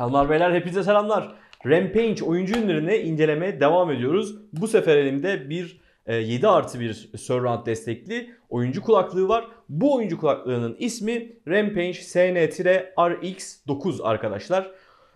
Hanımlar beyler hepinize selamlar. Rampage oyuncu ürünlerine inceleme devam ediyoruz. Bu sefer elimde bir 7 e, artı bir Surround destekli oyuncu kulaklığı var. Bu oyuncu kulaklığının ismi Rampage SN-RX9 arkadaşlar.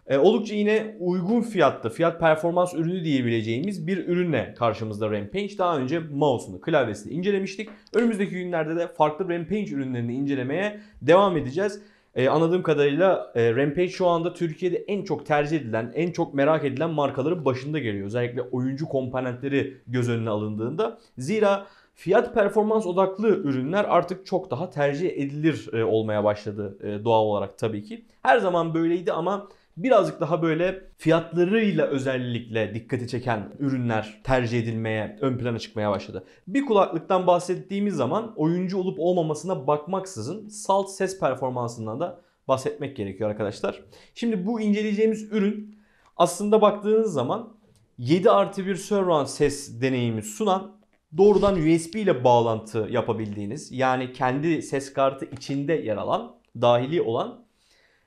E, oldukça yine uygun fiyatta, fiyat performans ürünü diyebileceğimiz bir ürünle karşımızda Rampage. Daha önce mouse'unu, klavyesini incelemiştik. Önümüzdeki günlerde de farklı Rampage ürünlerini incelemeye devam edeceğiz. Ee, anladığım kadarıyla e, Rampage şu anda Türkiye'de en çok tercih edilen, en çok merak edilen markaların başında geliyor. Özellikle oyuncu komponentleri göz önüne alındığında. Zira fiyat performans odaklı ürünler artık çok daha tercih edilir e, olmaya başladı e, doğal olarak tabii ki. Her zaman böyleydi ama birazcık daha böyle fiyatlarıyla özellikle dikkati çeken ürünler tercih edilmeye, ön plana çıkmaya başladı. Bir kulaklıktan bahsettiğimiz zaman oyuncu olup olmamasına bakmaksızın salt ses performansından da bahsetmek gerekiyor arkadaşlar. Şimdi bu inceleyeceğimiz ürün aslında baktığınız zaman 7 artı 1 surround ses deneyimi sunan doğrudan USB ile bağlantı yapabildiğiniz yani kendi ses kartı içinde yer alan dahili olan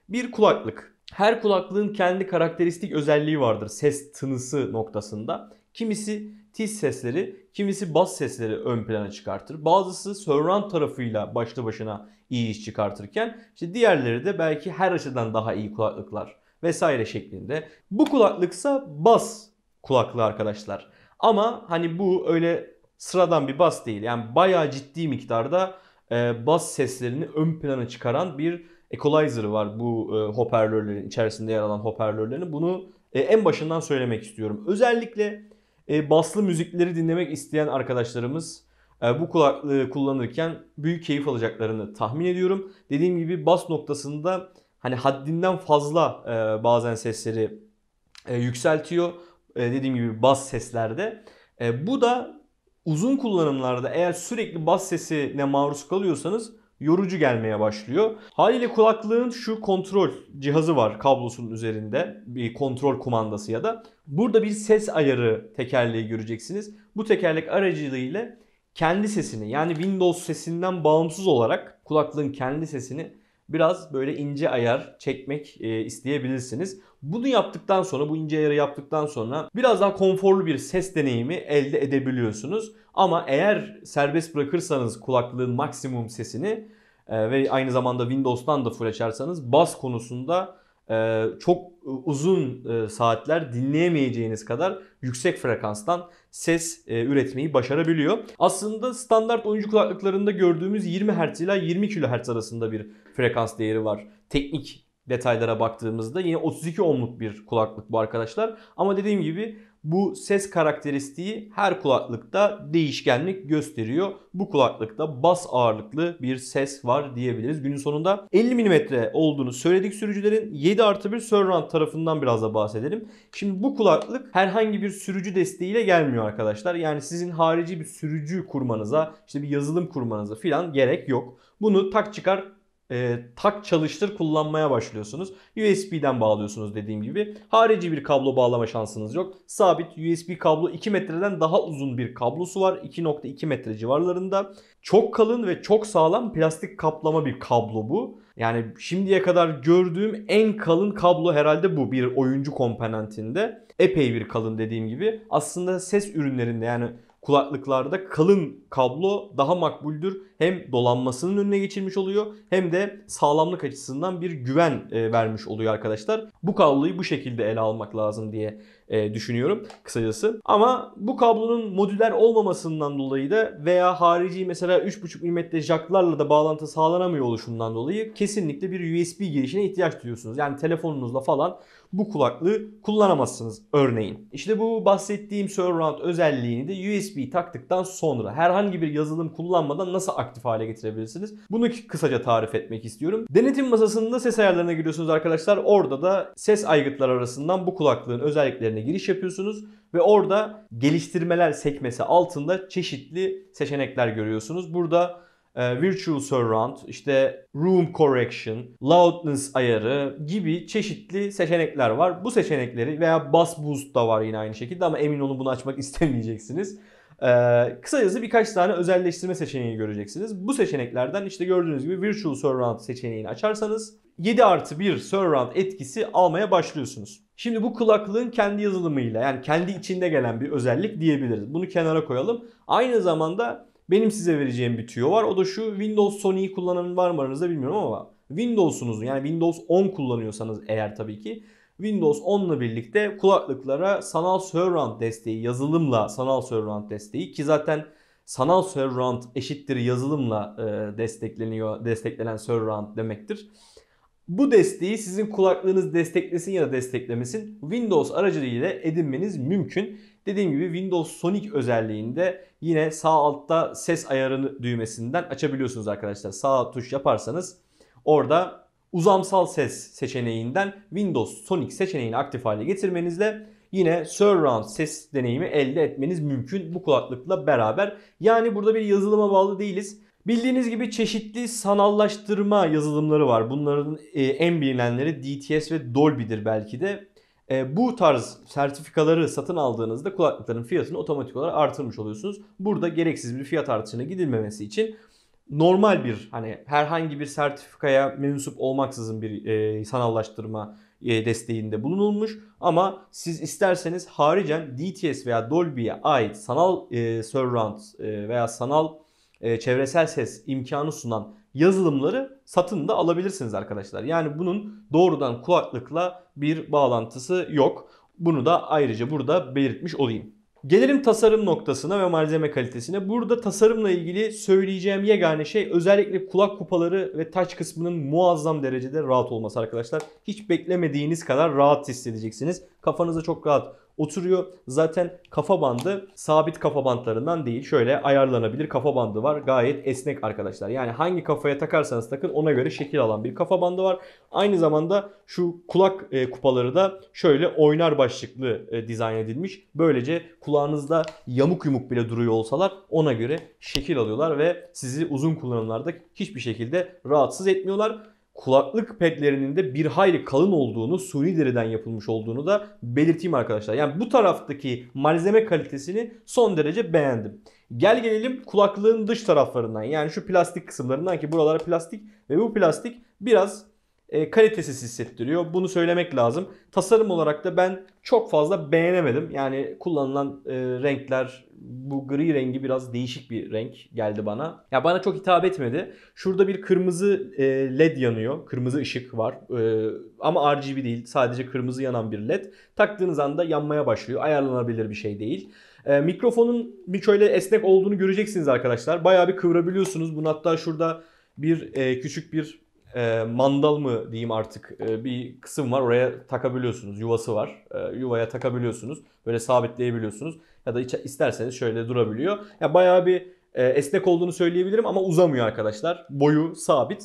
bir kulaklık. Her kulaklığın kendi karakteristik özelliği vardır ses tınısı noktasında. Kimisi tiz sesleri, kimisi bas sesleri ön plana çıkartır. Bazısı surround tarafıyla başlı başına iyi iş çıkartırken işte diğerleri de belki her açıdan daha iyi kulaklıklar vesaire şeklinde. Bu kulaklıksa bas kulaklığı arkadaşlar. Ama hani bu öyle sıradan bir bas değil. Yani bayağı ciddi miktarda e, bas seslerini ön plana çıkaran bir equalizer'ı var bu e, hoparlörlerin içerisinde yer alan hoparlörlerini Bunu e, en başından söylemek istiyorum. Özellikle e, baslı müzikleri dinlemek isteyen arkadaşlarımız e, bu kulaklığı kullanırken büyük keyif alacaklarını tahmin ediyorum. Dediğim gibi bas noktasında hani haddinden fazla e, bazen sesleri e, yükseltiyor. E, dediğim gibi bas seslerde. E, bu da uzun kullanımlarda eğer sürekli bas sesine maruz kalıyorsanız yorucu gelmeye başlıyor. Haliyle kulaklığın şu kontrol cihazı var kablosunun üzerinde. Bir kontrol kumandası ya da. Burada bir ses ayarı tekerleği göreceksiniz. Bu tekerlek aracılığıyla kendi sesini yani Windows sesinden bağımsız olarak kulaklığın kendi sesini biraz böyle ince ayar çekmek e, isteyebilirsiniz. Bunu yaptıktan sonra bu ince ayarı yaptıktan sonra biraz daha konforlu bir ses deneyimi elde edebiliyorsunuz. Ama eğer serbest bırakırsanız kulaklığın maksimum sesini e, ve aynı zamanda Windows'tan da full açarsanız bas konusunda e, çok uzun e, saatler dinleyemeyeceğiniz kadar yüksek frekanstan ses e, üretmeyi başarabiliyor. Aslında standart oyuncu kulaklıklarında gördüğümüz 20 Hz ile 20 kHz arasında bir frekans değeri var. Teknik detaylara baktığımızda yine 32 ohmluk bir kulaklık bu arkadaşlar. Ama dediğim gibi bu ses karakteristiği her kulaklıkta değişkenlik gösteriyor. Bu kulaklıkta bas ağırlıklı bir ses var diyebiliriz. Günün sonunda 50 mm olduğunu söyledik sürücülerin. 7 artı 1 Surround tarafından biraz da bahsedelim. Şimdi bu kulaklık herhangi bir sürücü desteğiyle gelmiyor arkadaşlar. Yani sizin harici bir sürücü kurmanıza, işte bir yazılım kurmanıza filan gerek yok. Bunu tak çıkar e, tak çalıştır kullanmaya başlıyorsunuz. USB'den bağlıyorsunuz dediğim gibi. Harici bir kablo bağlama şansınız yok. Sabit USB kablo 2 metreden daha uzun bir kablosu var. 2.2 metre civarlarında. Çok kalın ve çok sağlam plastik kaplama bir kablo bu. Yani şimdiye kadar gördüğüm en kalın kablo herhalde bu bir oyuncu komponentinde. Epey bir kalın dediğim gibi. Aslında ses ürünlerinde yani kulaklıklarda kalın kablo daha makbuldür. Hem dolanmasının önüne geçilmiş oluyor hem de sağlamlık açısından bir güven e, vermiş oluyor arkadaşlar. Bu kabloyu bu şekilde ele almak lazım diye e, düşünüyorum kısacası. Ama bu kablonun modüler olmamasından dolayı da veya harici mesela 3.5 mm jacklarla da bağlantı sağlanamıyor oluşundan dolayı kesinlikle bir USB girişine ihtiyaç duyuyorsunuz. Yani telefonunuzla falan bu kulaklığı kullanamazsınız örneğin. İşte bu bahsettiğim surround özelliğini de USB taktıktan sonra herhangi bir yazılım kullanmadan nasıl aktif hale getirebilirsiniz? Bunu kısaca tarif etmek istiyorum. Denetim masasında ses ayarlarına giriyorsunuz arkadaşlar. Orada da ses aygıtlar arasından bu kulaklığın özelliklerini seçeneklerine giriş yapıyorsunuz ve orada geliştirmeler sekmesi altında çeşitli seçenekler görüyorsunuz. Burada e, Virtual Surround, işte Room Correction, Loudness ayarı gibi çeşitli seçenekler var. Bu seçenekleri veya Bass Boost da var yine aynı şekilde ama emin olun bunu açmak istemeyeceksiniz. Ee, kısacası birkaç tane özelleştirme seçeneği göreceksiniz. Bu seçeneklerden işte gördüğünüz gibi Virtual Surround seçeneğini açarsanız 7 artı 1 Surround etkisi almaya başlıyorsunuz. Şimdi bu kulaklığın kendi yazılımıyla yani kendi içinde gelen bir özellik diyebiliriz. Bunu kenara koyalım. Aynı zamanda benim size vereceğim bir tüyo var. O da şu Windows Sony'yi kullanan var mı aranızda bilmiyorum ama Windows'unuzun yani Windows 10 kullanıyorsanız eğer tabii ki Windows 10 ile birlikte kulaklıklara sanal surround desteği yazılımla sanal surround desteği ki zaten sanal surround eşittir yazılımla e, destekleniyor desteklenen surround demektir. Bu desteği sizin kulaklığınız desteklesin ya da desteklemesin Windows aracılığıyla edinmeniz mümkün. Dediğim gibi Windows Sonic özelliğinde yine sağ altta ses ayarını düğmesinden açabiliyorsunuz arkadaşlar. Sağ tuş yaparsanız orada uzamsal ses seçeneğinden Windows Sonic seçeneğini aktif hale getirmenizle yine surround ses deneyimi elde etmeniz mümkün bu kulaklıkla beraber. Yani burada bir yazılıma bağlı değiliz. Bildiğiniz gibi çeşitli sanallaştırma yazılımları var. Bunların e, en bilinenleri DTS ve Dolby'dir belki de. E, bu tarz sertifikaları satın aldığınızda kulaklıkların fiyatını otomatik olarak artırmış oluyorsunuz. Burada gereksiz bir fiyat artışına gidilmemesi için normal bir hani herhangi bir sertifikaya mensup olmaksızın bir e, sanallaştırma desteğinde bulunulmuş. Ama siz isterseniz haricen DTS veya Dolby'ye ait sanal surround veya sanal e, çevresel ses imkanı sunan yazılımları satın da alabilirsiniz arkadaşlar. Yani bunun doğrudan kulaklıkla bir bağlantısı yok. Bunu da ayrıca burada belirtmiş olayım. Gelelim tasarım noktasına ve malzeme kalitesine. Burada tasarımla ilgili söyleyeceğim yegane şey özellikle kulak kupaları ve taç kısmının muazzam derecede rahat olması arkadaşlar. Hiç beklemediğiniz kadar rahat hissedeceksiniz. Kafanızı çok rahat oturuyor. Zaten kafa bandı sabit kafa bandlarından değil. Şöyle ayarlanabilir kafa bandı var. Gayet esnek arkadaşlar. Yani hangi kafaya takarsanız takın ona göre şekil alan bir kafa bandı var. Aynı zamanda şu kulak e, kupaları da şöyle oynar başlıklı e, dizayn edilmiş. Böylece kulağınızda yamuk yumuk bile duruyor olsalar ona göre şekil alıyorlar ve sizi uzun kullanımlarda hiçbir şekilde rahatsız etmiyorlar kulaklık pedlerinin de bir hayli kalın olduğunu, suni deriden yapılmış olduğunu da belirteyim arkadaşlar. Yani bu taraftaki malzeme kalitesini son derece beğendim. Gel gelelim kulaklığın dış taraflarından yani şu plastik kısımlarından ki buralara plastik ve bu plastik biraz e, kalitesiz hissettiriyor. Bunu söylemek lazım. Tasarım olarak da ben çok fazla beğenemedim. Yani kullanılan e, renkler bu gri rengi biraz değişik bir renk geldi bana. Ya bana çok hitap etmedi. Şurada bir kırmızı e, led yanıyor. Kırmızı ışık var. E, ama RGB değil. Sadece kırmızı yanan bir led. Taktığınız anda yanmaya başlıyor. Ayarlanabilir bir şey değil. E, mikrofonun bir şöyle esnek olduğunu göreceksiniz arkadaşlar. Bayağı bir kıvırabiliyorsunuz. Bunu hatta şurada bir e, küçük bir e, mandal mı diyeyim artık e, bir kısım var. Oraya takabiliyorsunuz. Yuvası var. E, yuvaya takabiliyorsunuz. Böyle sabitleyebiliyorsunuz. Ya da isterseniz şöyle durabiliyor. Ya bayağı bir e, esnek olduğunu söyleyebilirim ama uzamıyor arkadaşlar. Boyu sabit.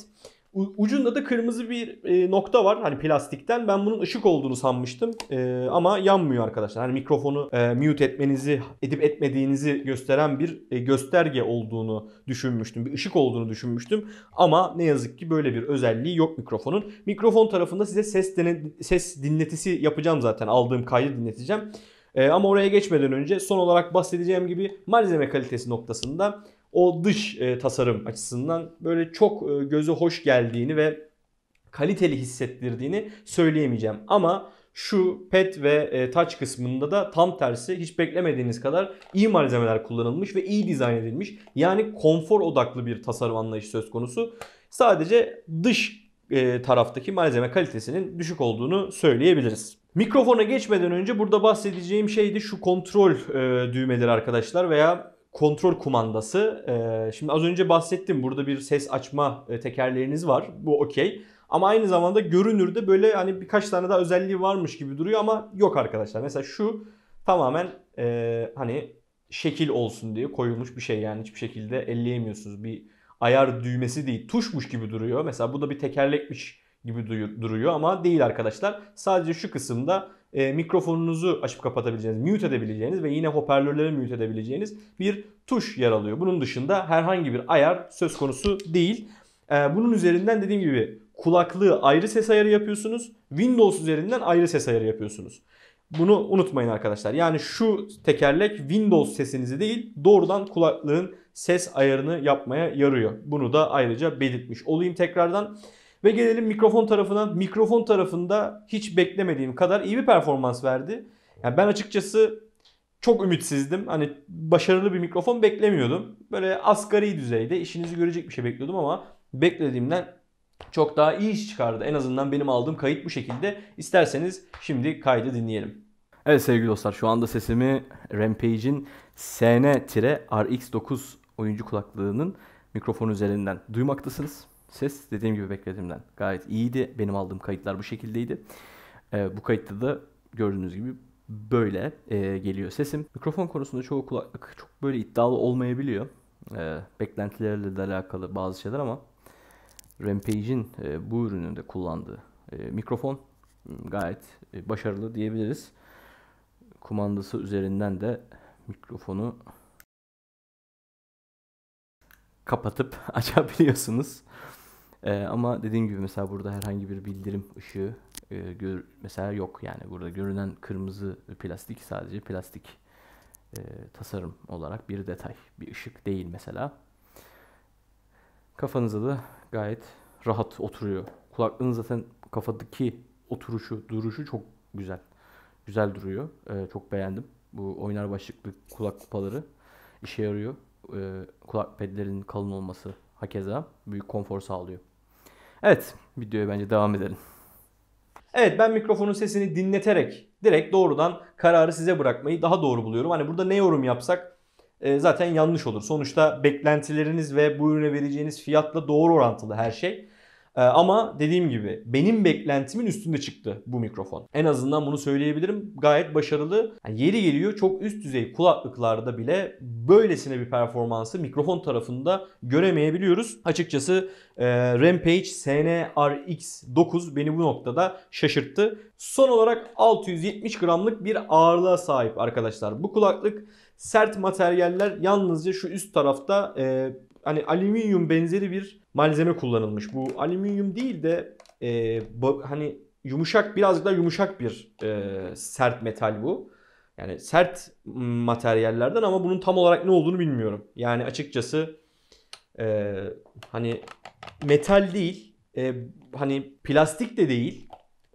Ucunda da kırmızı bir e, nokta var hani plastikten. Ben bunun ışık olduğunu sanmıştım e, ama yanmıyor arkadaşlar. Hani mikrofonu e, mute etmenizi edip etmediğinizi gösteren bir e, gösterge olduğunu düşünmüştüm. Bir ışık olduğunu düşünmüştüm ama ne yazık ki böyle bir özelliği yok mikrofonun. Mikrofon tarafında size ses, ses dinletisi yapacağım zaten aldığım kaydı dinleteceğim. E, ama oraya geçmeden önce son olarak bahsedeceğim gibi malzeme kalitesi noktasında o dış e, tasarım açısından böyle çok e, göze hoş geldiğini ve kaliteli hissettirdiğini söyleyemeyeceğim. Ama şu pet ve e, touch kısmında da tam tersi hiç beklemediğiniz kadar iyi malzemeler kullanılmış ve iyi dizayn edilmiş. Yani konfor odaklı bir tasarım anlayışı söz konusu. Sadece dış e, taraftaki malzeme kalitesinin düşük olduğunu söyleyebiliriz. Mikrofona geçmeden önce burada bahsedeceğim şey de şu kontrol e, düğmeleri arkadaşlar veya kontrol kumandası. Ee, şimdi az önce bahsettim burada bir ses açma e, tekerleğiniz var. Bu okey. Ama aynı zamanda görünürde böyle hani birkaç tane daha özelliği varmış gibi duruyor ama yok arkadaşlar. Mesela şu tamamen e, hani şekil olsun diye koyulmuş bir şey yani hiçbir şekilde elleyemiyorsunuz. Bir ayar düğmesi değil tuşmuş gibi duruyor. Mesela bu da bir tekerlekmiş gibi duruyor ama değil arkadaşlar. Sadece şu kısımda e, mikrofonunuzu açıp kapatabileceğiniz, mute edebileceğiniz ve yine hoparlörleri mute edebileceğiniz bir tuş yer alıyor. Bunun dışında herhangi bir ayar söz konusu değil. E, bunun üzerinden dediğim gibi kulaklığı ayrı ses ayarı yapıyorsunuz. Windows üzerinden ayrı ses ayarı yapıyorsunuz. Bunu unutmayın arkadaşlar. Yani şu tekerlek Windows sesinizi değil doğrudan kulaklığın ses ayarını yapmaya yarıyor. Bunu da ayrıca belirtmiş olayım tekrardan. Ve gelelim mikrofon tarafına. Mikrofon tarafında hiç beklemediğim kadar iyi bir performans verdi. Yani ben açıkçası çok ümitsizdim. Hani başarılı bir mikrofon beklemiyordum. Böyle asgari düzeyde işinizi görecek bir şey bekliyordum ama beklediğimden çok daha iyi iş çıkardı. En azından benim aldığım kayıt bu şekilde. İsterseniz şimdi kaydı dinleyelim. Evet sevgili dostlar şu anda sesimi Rampage'in SN-RX9 oyuncu kulaklığının mikrofon üzerinden duymaktasınız. Ses dediğim gibi beklediğimden gayet iyiydi. Benim aldığım kayıtlar bu şekildeydi. E, bu kayıtta da gördüğünüz gibi böyle e, geliyor sesim. Mikrofon konusunda çoğu kulaklık çok böyle iddialı olmayabiliyor. E, beklentilerle de alakalı bazı şeyler ama Rampage'in e, bu ürününde kullandığı e, mikrofon hmm, gayet e, başarılı diyebiliriz. Kumandası üzerinden de mikrofonu kapatıp açabiliyorsunuz. E, ama dediğim gibi mesela burada herhangi bir bildirim ışığı e, gör, mesela yok. Yani burada görünen kırmızı plastik sadece plastik e, tasarım olarak bir detay, bir ışık değil mesela. Kafanıza da gayet rahat oturuyor. Kulaklığın zaten kafadaki oturuşu, duruşu çok güzel. Güzel duruyor. E, çok beğendim. Bu oynar başlıklı kulak kupaları işe yarıyor. E, kulak pedlerinin kalın olması hakeza büyük konfor sağlıyor. Evet videoya bence devam edelim. Evet ben mikrofonun sesini dinleterek direkt doğrudan kararı size bırakmayı daha doğru buluyorum. Hani burada ne yorum yapsak e, zaten yanlış olur. Sonuçta beklentileriniz ve bu ürüne vereceğiniz fiyatla doğru orantılı her şey. Ee, ama dediğim gibi benim beklentimin üstünde çıktı bu mikrofon. En azından bunu söyleyebilirim. Gayet başarılı. Yani yeri geliyor çok üst düzey kulaklıklarda bile böylesine bir performansı mikrofon tarafında göremeyebiliyoruz. Açıkçası e, Rampage SNRX9 beni bu noktada şaşırttı. Son olarak 670 gramlık bir ağırlığa sahip arkadaşlar. Bu kulaklık sert materyaller yalnızca şu üst tarafta e, hani alüminyum benzeri bir malzeme kullanılmış. Bu alüminyum değil de e, hani yumuşak birazcık daha yumuşak bir e, sert metal bu. Yani sert materyallerden ama bunun tam olarak ne olduğunu bilmiyorum. Yani açıkçası e, hani metal değil, e, hani plastik de değil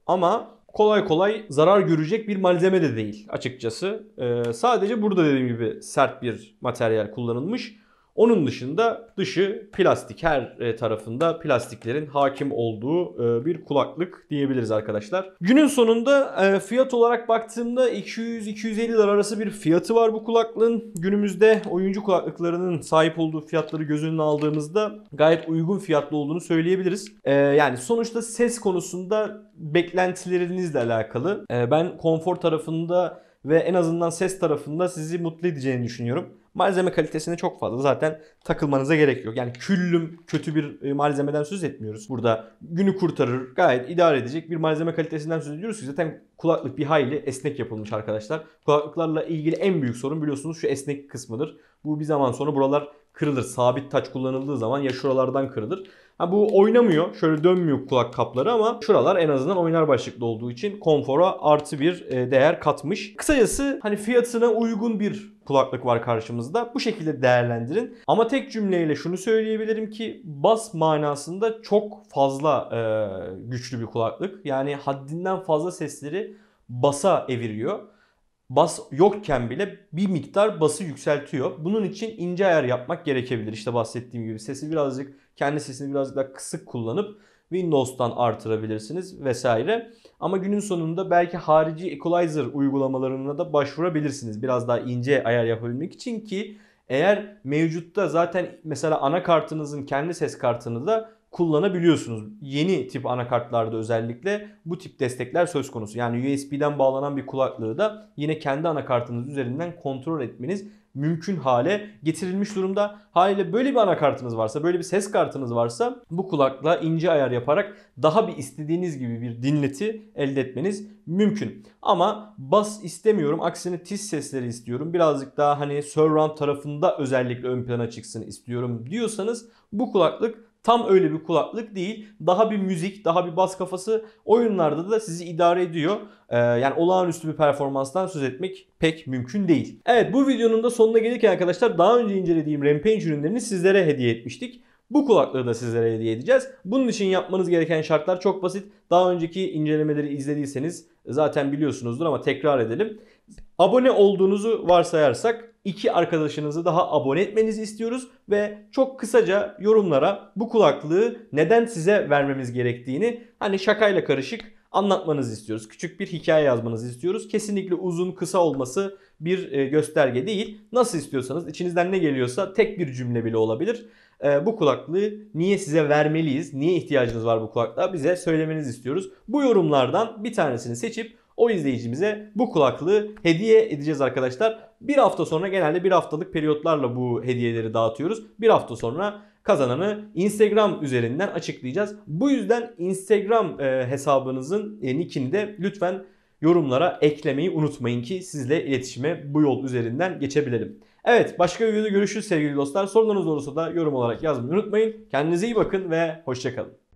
ama kolay kolay zarar görecek bir malzeme de değil açıkçası. E, sadece burada dediğim gibi sert bir materyal kullanılmış. Onun dışında dışı plastik her e, tarafında plastiklerin hakim olduğu e, bir kulaklık diyebiliriz arkadaşlar. Günün sonunda e, fiyat olarak baktığımda 200-250 lira arası bir fiyatı var bu kulaklığın. Günümüzde oyuncu kulaklıklarının sahip olduğu fiyatları göz önüne aldığımızda gayet uygun fiyatlı olduğunu söyleyebiliriz. Yani sonuçta ses konusunda beklentilerinizle alakalı. Ben konfor tarafında ve en azından ses tarafında sizi mutlu edeceğini düşünüyorum. Malzeme kalitesine çok fazla zaten takılmanıza gerek yok. Yani küllüm kötü bir e, malzemeden söz etmiyoruz. Burada günü kurtarır, gayet idare edecek bir malzeme kalitesinden söz ediyoruz. Zaten kulaklık bir hayli esnek yapılmış arkadaşlar. Kulaklıklarla ilgili en büyük sorun biliyorsunuz şu esnek kısmıdır. Bu bir zaman sonra buralar kırılır. Sabit taç kullanıldığı zaman ya şuralardan kırılır. Ha bu oynamıyor. Şöyle dönmüyor kulak kapları ama şuralar en azından oynar başlıklı olduğu için konfora artı bir e, değer katmış. Kısacası hani fiyatına uygun bir kulaklık var karşımızda. Bu şekilde değerlendirin. Ama tek cümleyle şunu söyleyebilirim ki bas manasında çok fazla e, güçlü bir kulaklık. Yani haddinden fazla sesleri basa eviriyor. Bas yokken bile bir miktar bası yükseltiyor. Bunun için ince ayar yapmak gerekebilir. İşte bahsettiğim gibi sesi birazcık kendi sesini birazcık daha kısık kullanıp Windows'tan artırabilirsiniz vesaire. Ama günün sonunda belki harici equalizer uygulamalarına da başvurabilirsiniz. Biraz daha ince ayar yapabilmek için ki eğer mevcutta zaten mesela anakartınızın kendi ses kartını da kullanabiliyorsunuz. Yeni tip anakartlarda özellikle bu tip destekler söz konusu. Yani USB'den bağlanan bir kulaklığı da yine kendi anakartınız üzerinden kontrol etmeniz mümkün hale getirilmiş durumda. Haliyle böyle bir anakartınız varsa, böyle bir ses kartınız varsa bu kulakla ince ayar yaparak daha bir istediğiniz gibi bir dinleti elde etmeniz mümkün. Ama bas istemiyorum. Aksine tiz sesleri istiyorum. Birazcık daha hani surround tarafında özellikle ön plana çıksın istiyorum diyorsanız bu kulaklık tam öyle bir kulaklık değil. Daha bir müzik, daha bir bas kafası oyunlarda da sizi idare ediyor. Ee, yani olağanüstü bir performanstan söz etmek pek mümkün değil. Evet bu videonun da sonuna gelirken arkadaşlar daha önce incelediğim Rampage ürünlerini sizlere hediye etmiştik. Bu kulaklığı da sizlere hediye edeceğiz. Bunun için yapmanız gereken şartlar çok basit. Daha önceki incelemeleri izlediyseniz zaten biliyorsunuzdur ama tekrar edelim. Abone olduğunuzu varsayarsak iki arkadaşınızı daha abone etmenizi istiyoruz ve çok kısaca yorumlara bu kulaklığı neden size vermemiz gerektiğini hani şakayla karışık anlatmanızı istiyoruz. Küçük bir hikaye yazmanızı istiyoruz. Kesinlikle uzun kısa olması bir e, gösterge değil. Nasıl istiyorsanız içinizden ne geliyorsa tek bir cümle bile olabilir. E, bu kulaklığı niye size vermeliyiz? Niye ihtiyacınız var bu kulaklığa? Bize söylemenizi istiyoruz. Bu yorumlardan bir tanesini seçip o izleyicimize bu kulaklığı hediye edeceğiz arkadaşlar. Bir hafta sonra genelde bir haftalık periyotlarla bu hediyeleri dağıtıyoruz. Bir hafta sonra kazananı Instagram üzerinden açıklayacağız. Bu yüzden Instagram e, hesabınızın e, nickini de lütfen yorumlara eklemeyi unutmayın ki sizle iletişime bu yol üzerinden geçebilelim. Evet başka bir videoda görüşürüz sevgili dostlar. Sorularınız olursa da yorum olarak yazmayı unutmayın. Kendinize iyi bakın ve hoşçakalın.